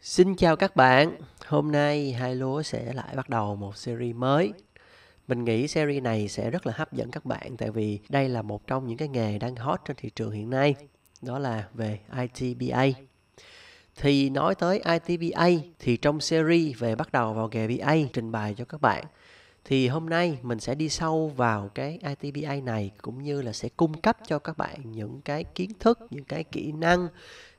Xin chào các bạn. Hôm nay hai lúa sẽ lại bắt đầu một series mới. Mình nghĩ series này sẽ rất là hấp dẫn các bạn tại vì đây là một trong những cái nghề đang hot trên thị trường hiện nay, đó là về ITBA. Thì nói tới ITBA thì trong series về bắt đầu vào nghề BA trình bày cho các bạn thì hôm nay mình sẽ đi sâu vào cái ITBA này cũng như là sẽ cung cấp cho các bạn những cái kiến thức, những cái kỹ năng,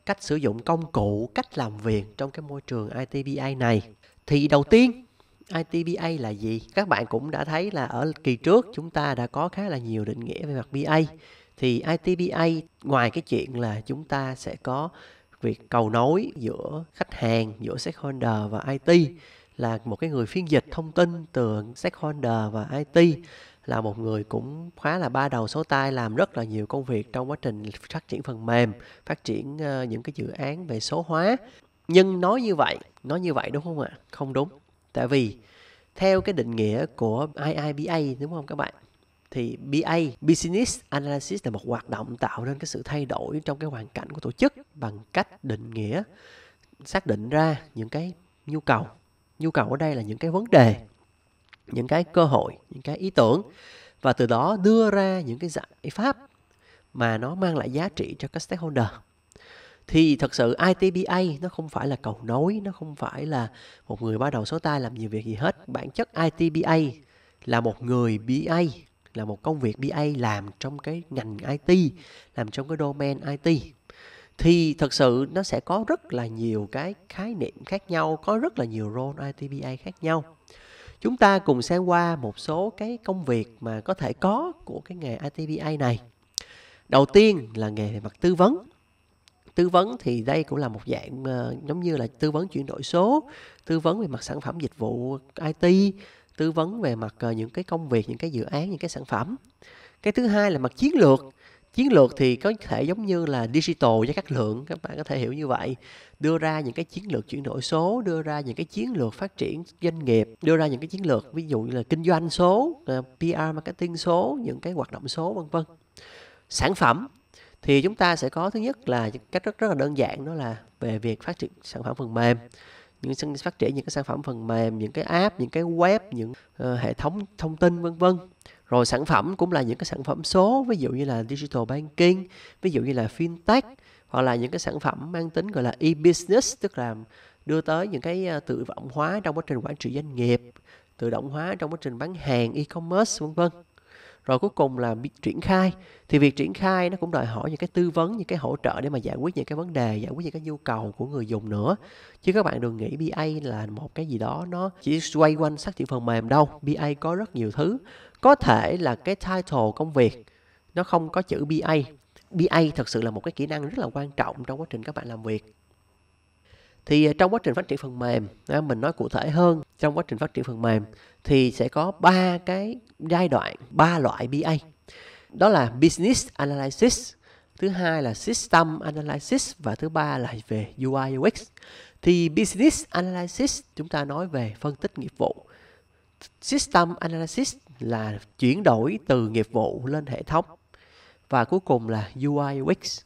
cách sử dụng công cụ, cách làm việc trong cái môi trường ITBA này. Thì đầu tiên ITBA là gì? Các bạn cũng đã thấy là ở kỳ trước chúng ta đã có khá là nhiều định nghĩa về mặt BA. Thì ITBA ngoài cái chuyện là chúng ta sẽ có việc cầu nối giữa khách hàng, giữa stakeholder và IT là một cái người phiên dịch thông tin từ stakeholder và IT là một người cũng khá là ba đầu số tay làm rất là nhiều công việc trong quá trình phát triển phần mềm, phát triển ờ, những cái dự án về số hóa. Nhưng nói như vậy, nói như vậy đúng không ạ? Không đúng. Tại vì theo cái định nghĩa của IIBA đúng không các bạn? thì BA Business Analysis là một hoạt động tạo nên cái sự thay đổi trong cái hoàn cảnh của tổ chức bằng cách định nghĩa xác định ra những cái nhu cầu nhu cầu ở đây là những cái vấn đề những cái cơ hội những cái ý tưởng và từ đó đưa ra những cái giải pháp mà nó mang lại giá trị cho các stakeholder thì thật sự ITBA nó không phải là cầu nối nó không phải là một người bắt đầu số tay làm nhiều việc gì hết bản chất ITBA là một người BA là một công việc BA làm trong cái ngành IT làm trong cái domain IT thì thật sự nó sẽ có rất là nhiều cái khái niệm khác nhau có rất là nhiều role ITBA khác nhau chúng ta cùng xem qua một số cái công việc mà có thể có của cái nghề ITBA này đầu tiên là nghề về mặt tư vấn tư vấn thì đây cũng là một dạng ờ, giống như là tư vấn chuyển đổi số tư vấn về mặt sản phẩm dịch vụ IT tư vấn về mặt ờ, những cái công việc những cái dự án những cái sản phẩm cái thứ hai là mặt chiến lược chiến lược thì có thể giống như là digital với các lượng các bạn có thể hiểu như vậy đưa ra những cái chiến lược chuyển đổi số đưa ra những cái chiến lược phát triển doanh nghiệp đưa ra những cái chiến lược ví dụ như là kinh doanh số à, pr marketing số những cái hoạt động số vân vân sản phẩm thì chúng ta sẽ có thứ nhất là cách rất rất là đơn giản đó là về việc phát triển sản phẩm phần mềm những phát triển những cái sản phẩm phần mềm những cái app những cái web những uh, hệ thống thông tin vân vân rồi sản phẩm cũng là những cái sản phẩm số ví dụ như là digital banking ví dụ như là fintech hoặc là những cái sản phẩm mang tính gọi là e-business tức là đưa tới những cái ờ, tự động hóa trong quá trình quản trị doanh nghiệp tự động hóa trong quá trình bán hàng e-commerce vân vân rồi cuối cùng là triển khai thì việc triển khai nó cũng đòi hỏi những cái tư vấn những cái hỗ trợ để mà giải quyết những cái vấn đề giải quyết những cái nhu cầu của người dùng nữa chứ các bạn đừng nghĩ BA là một cái gì đó nó chỉ xoay quanh xác chữ phần mềm đâu BA có rất nhiều thứ có thể là cái title công việc nó không có chữ BA BA thật sự là một cái kỹ năng rất là quan trọng trong quá trình các bạn làm việc thì à, trong quá trình phát triển phần mềm à, mình nói cụ thể hơn trong quá trình phát triển phần mềm thì sẽ có ba cái giai đoạn ba loại BA đó là business analysis thứ hai là system analysis và thứ ba là về UI UX thì business analysis chúng ta nói về phân tích nghiệp vụ system analysis là chuyển đổi từ nghiệp vụ lên hệ thống và cuối cùng là UI UX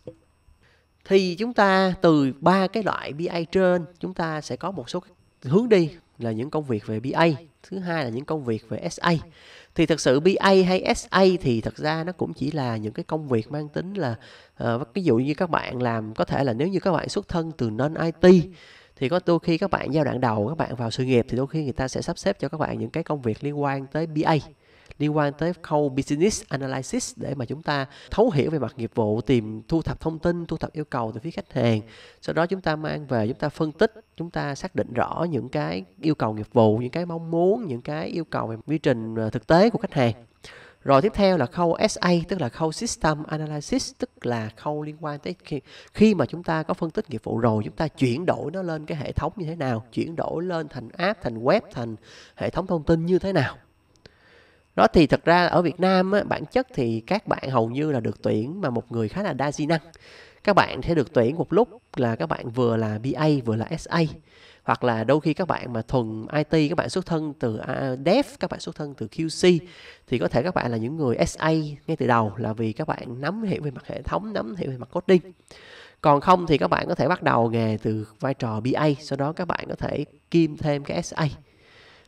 thì chúng ta từ ba cái loại BA trên chúng ta sẽ có một số hướng đi là những công việc về BA thứ hai là những công việc về SA thì thật sự BA hay SA thì thật ra nó cũng chỉ là những cái công việc mang tính là uh, ví dụ như các bạn làm có thể là nếu như các bạn xuất thân từ non IT thì có đôi khi các bạn giai đoạn đầu các bạn vào sự nghiệp thì đôi khi người ta sẽ sắp xếp cho các bạn những cái công việc liên quan tới BA liên quan tới khâu business analysis để mà chúng ta thấu hiểu về mặt nghiệp vụ tìm thu thập thông tin thu thập yêu cầu từ phía khách hàng sau đó chúng ta mang về chúng ta phân tích chúng ta xác định rõ những cái yêu cầu nghiệp vụ những cái mong muốn những cái yêu cầu về quy trình ờ, thực tế của khách hàng rồi tiếp theo là khâu SA tức là khâu System Analysis tức là khâu liên quan tới khi, khi mà chúng ta có phân tích nghiệp vụ rồi chúng ta chuyển đổi nó lên cái hệ thống như thế nào, chuyển đổi lên thành app, thành web, thành hệ thống thông tin như thế nào đó thì thật ra ở Việt Nam á, bản chất thì các bạn hầu như là được tuyển mà một người khá là đa di năng các bạn sẽ được tuyển một lúc là các bạn vừa là BA vừa là SA hoặc là đôi khi các bạn mà thuần IT các bạn xuất thân từ à, dev các bạn xuất thân từ QC thì có thể các bạn là những người SA ngay từ đầu là vì các bạn nắm hiểu về mặt hệ thống nắm hiểu về mặt coding còn không thì các bạn có thể bắt đầu nghề từ vai trò BA sau đó các bạn có thể kim thêm cái SA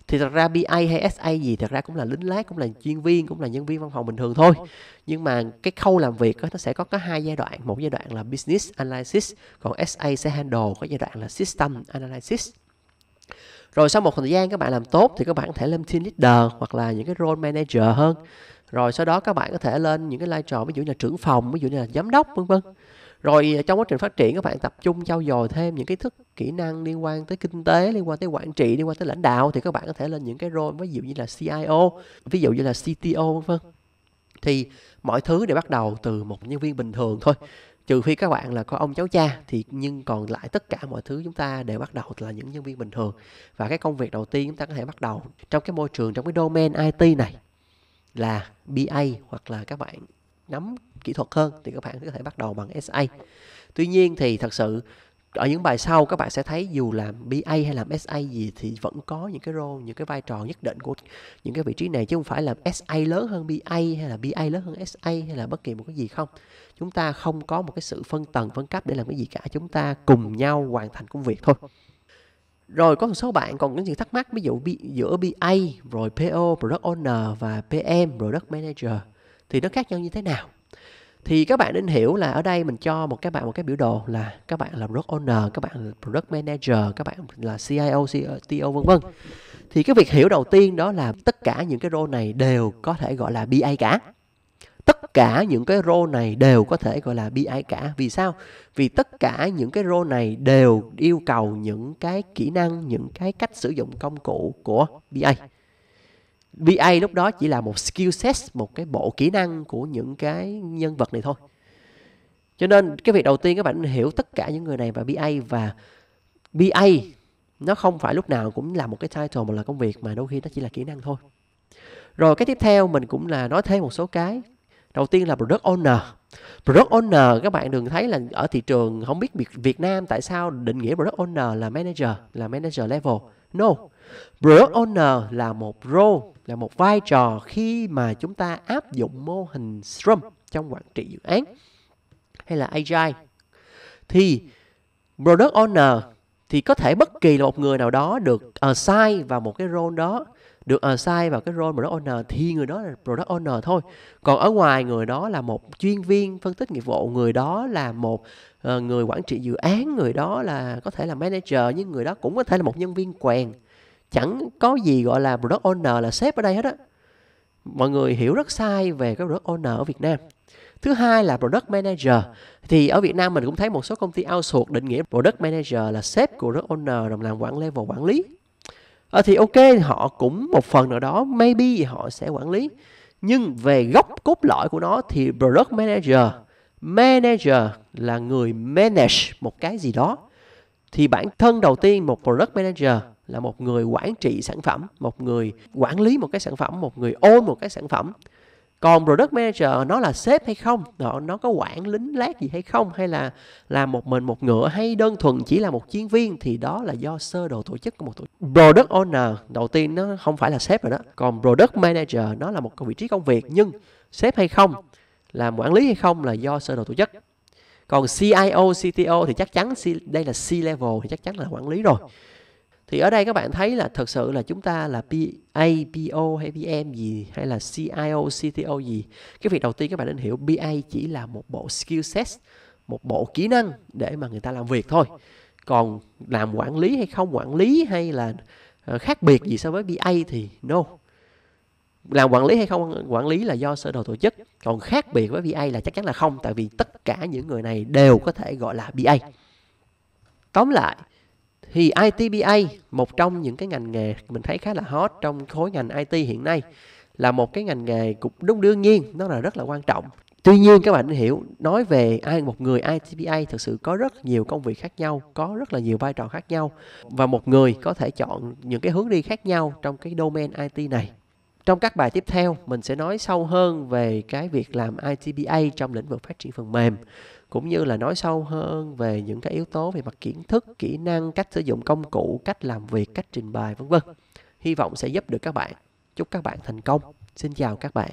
thì thật ra BA hay SA gì thật ra cũng là lính lát cũng là chuyên viên cũng là nhân viên văn phòng bình thường thôi nhưng mà cái khâu làm việc đó, nó sẽ có có hai giai đoạn một giai đoạn là business analysis còn SA sẽ handle có giai đoạn là system analysis rồi sau một thời gian các bạn làm tốt thì các bạn có thể lên team leader hoặc là những cái role manager hơn rồi sau đó các bạn có thể lên những cái vai trò ví dụ như là trưởng phòng ví dụ như là giám đốc vân vân rồi à, trong quá trình phát triển các bạn tập trung trau dồi thêm những kiến thức kỹ năng liên quan tới kinh tế liên quan tới quản trị liên quan tới lãnh đạo thì các bạn có thể lên những cái role ví dụ như là CIO ví dụ như là CTO vân thì mọi thứ đều bắt đầu từ một nhân viên bình thường thôi trừ phi các bạn là có ông cháu cha thì nhưng còn lại tất cả mọi thứ chúng ta đều bắt đầu là những nhân viên bình thường và cái công việc đầu tiên chúng ta có thể bắt đầu trong cái môi trường trong cái domain IT này là BA hoặc là các bạn nắm kỹ thuật hơn thì các bạn có thể bắt đầu bằng SA. Tuy nhiên thì thật sự ở những bài sau các bạn sẽ thấy dù làm BA hay làm SA gì thì vẫn có những cái role, những cái vai trò nhất định của những cái vị trí này chứ không phải là SA lớn hơn BA hay là BA lớn hơn SA hay là bất kỳ một cái gì không. Chúng ta không có một cái sự phân tầng, phân cấp để làm cái gì cả. Chúng ta cùng nhau hoàn thành công việc thôi. Rồi có một số bạn còn những gì thắc mắc ví dụ giữa BA rồi PO, Product Owner và PM, Product Manager thì nó khác nhau như thế nào? thì các bạn nên hiểu là ở đây mình cho một các bạn một cái biểu đồ là các bạn là product owner các bạn là product manager các bạn là CIO CTO vân vân thì cái việc hiểu đầu tiên đó là tất cả những cái role này đều có thể gọi là BA cả tất cả những cái role này đều có thể gọi là BI cả. Vì sao? Vì tất cả những cái role này đều yêu cầu những cái kỹ năng, những cái cách sử dụng công cụ của BI. BA lúc đó chỉ là một skill set, một cái bộ kỹ năng của những cái nhân vật này thôi. Cho nên cái việc đầu tiên các bạn hiểu tất cả những người này và BA và BA nó không phải lúc nào cũng là một cái title mà là công việc mà đôi khi nó chỉ là kỹ năng thôi. Rồi cái tiếp theo mình cũng là nói thêm một số cái. Đầu tiên là product owner. Product owner các bạn đừng thấy là ở thị trường không biết Việt, Việt Nam tại sao định nghĩa product owner là manager, là manager level. No. Product owner là một role là một vai trò khi mà chúng ta áp dụng mô hình Scrum trong quản trị dự án hay là Agile thì Product Owner thì có thể bất kỳ một người nào đó được assign vào một cái role đó được assign vào cái role product owner thì người đó là product owner thôi còn ở ngoài người đó là một chuyên viên phân tích nghiệp vụ người đó là một ờ, người quản trị dự án người đó là có thể là manager nhưng người đó cũng có thể là một nhân viên quèn chẳng có gì gọi là product owner là sếp ở đây hết á mọi người hiểu rất sai về cái product owner ở Việt Nam thứ hai là product manager thì ở Việt Nam mình cũng thấy một số công ty outsource định nghĩa product manager là sếp của product owner đồng làm quản level quản lý à, thì ok họ cũng một phần nào đó maybe họ sẽ quản lý nhưng về gốc cốt lõi của nó thì product manager manager là người manage một cái gì đó thì bản thân đầu tiên một product manager là một người quản trị sản phẩm một người quản lý một cái sản phẩm một người ôm một cái sản phẩm còn product manager nó là sếp hay không nó, nó có quản lính lát gì hay không hay là là một mình một ngựa hay đơn thuần chỉ là một chuyên viên thì đó là do sơ đồ tổ chức của một tổ chức product owner đầu tiên nó không phải là sếp rồi đó còn product manager nó là một vị trí công việc nhưng sếp hay không làm quản lý hay không là do sơ đồ tổ chức còn CIO, CTO thì chắc chắn đây là C level thì chắc chắn là quản lý rồi thì ở đây các bạn thấy là thật sự là chúng ta là PA, PO hay PM gì hay là CIO, CTO gì. Cái việc đầu tiên các bạn nên hiểu BA chỉ là một bộ skill set, một bộ kỹ năng để mà người ta làm việc thôi. Còn làm quản lý hay không quản lý hay là ờ, khác biệt gì so với BA thì no. Làm quản lý hay không quản lý là do sở đồ tổ chức. Còn khác biệt với BA là chắc chắn là không tại vì tất cả những người này đều có thể gọi là BA. Tóm lại, thì ITBA một trong những cái ngành nghề mình thấy khá là hot trong khối ngành IT hiện nay là một cái ngành nghề cũng đúng đương nhiên nó là rất là quan trọng tuy nhiên các bạn hiểu nói về ai một người ITBA thực sự có rất nhiều công việc khác nhau có rất là nhiều vai trò khác nhau và một người có thể chọn những cái hướng đi khác nhau trong cái domain IT này trong các bài tiếp theo, mình sẽ nói sâu hơn về cái việc làm ITBA trong lĩnh vực phát triển phần mềm, cũng như là nói sâu hơn về những cái yếu tố về mặt kiến thức, kỹ năng, cách sử dụng công cụ, cách làm việc, cách trình bày vân vân. Hy vọng sẽ giúp được các bạn. Chúc các bạn thành công. Xin chào các bạn.